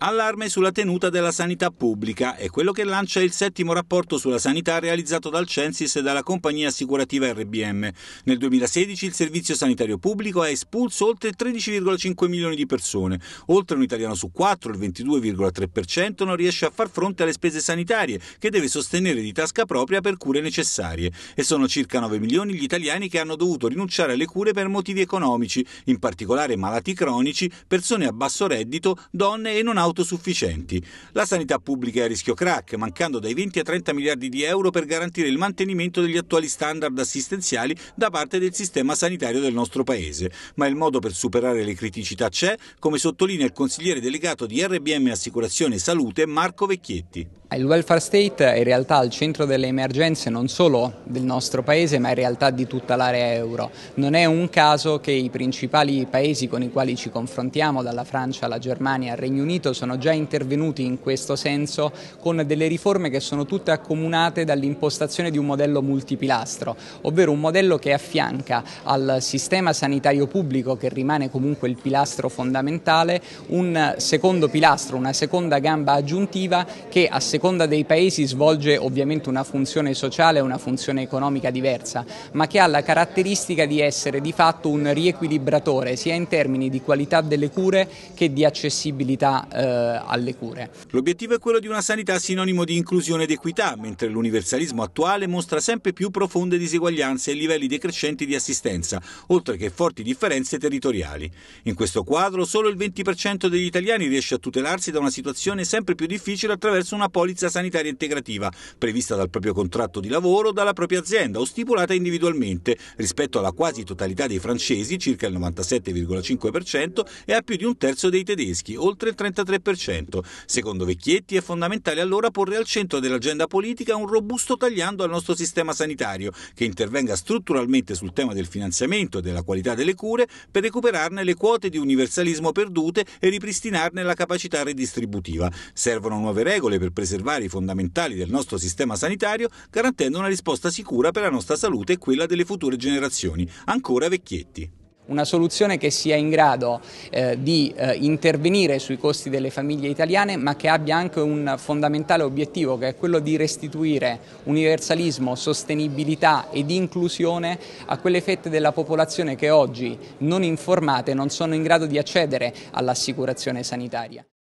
Allarme sulla tenuta della sanità pubblica è quello che lancia il settimo rapporto sulla sanità realizzato dal Censis e dalla compagnia assicurativa RBM. Nel 2016 il servizio sanitario pubblico ha espulso oltre 13,5 milioni di persone. Oltre un italiano su quattro, il 22,3%, non riesce a far fronte alle spese sanitarie che deve sostenere di tasca propria per cure necessarie. E sono circa 9 milioni gli italiani che hanno dovuto rinunciare alle cure per motivi economici, in particolare malati cronici, persone a basso reddito, donne e non autorizzate autosufficienti. La sanità pubblica è a rischio crack, mancando dai 20 a 30 miliardi di euro per garantire il mantenimento degli attuali standard assistenziali da parte del sistema sanitario del nostro Paese. Ma il modo per superare le criticità c'è, come sottolinea il consigliere delegato di RBM Assicurazione Salute Marco Vecchietti. Il welfare state è in realtà al centro delle emergenze non solo del nostro Paese ma in realtà di tutta l'area euro. Non è un caso che i principali paesi con i quali ci confrontiamo, dalla Francia alla Germania al Regno Unito, sono già intervenuti in questo senso con delle riforme che sono tutte accomunate dall'impostazione di un modello multipilastro, ovvero un modello che affianca al sistema sanitario pubblico, che rimane comunque il pilastro fondamentale, un secondo pilastro, una seconda gamba aggiuntiva che a seconda dei paesi svolge ovviamente una funzione sociale e una funzione economica diversa, ma che ha la caratteristica di essere di fatto un riequilibratore sia in termini di qualità delle cure che di accessibilità eh, eh, alle cure. L'obiettivo è quello di una sanità sinonimo di inclusione ed equità, mentre l'universalismo attuale mostra sempre più profonde diseguaglianze e livelli decrescenti di assistenza, oltre che forti differenze territoriali. In questo quadro solo il 20% degli italiani riesce a tutelarsi da una situazione sempre più difficile attraverso una polizza sanitaria integrativa, prevista dal proprio contratto di lavoro, dalla propria azienda o stipulata individualmente, rispetto alla quasi totalità dei francesi, circa il 97,5%, e a più di un terzo dei tedeschi, oltre il 33% 3%. Secondo Vecchietti è fondamentale allora porre al centro dell'agenda politica un robusto tagliando al nostro sistema sanitario che intervenga strutturalmente sul tema del finanziamento e della qualità delle cure per recuperarne le quote di universalismo perdute e ripristinarne la capacità redistributiva. Servono nuove regole per preservare i fondamentali del nostro sistema sanitario, garantendo una risposta sicura per la nostra salute e quella delle future generazioni. Ancora Vecchietti una soluzione che sia in grado eh, di eh, intervenire sui costi delle famiglie italiane ma che abbia anche un fondamentale obiettivo che è quello di restituire universalismo, sostenibilità ed inclusione a quelle fette della popolazione che oggi non informate non sono in grado di accedere all'assicurazione sanitaria.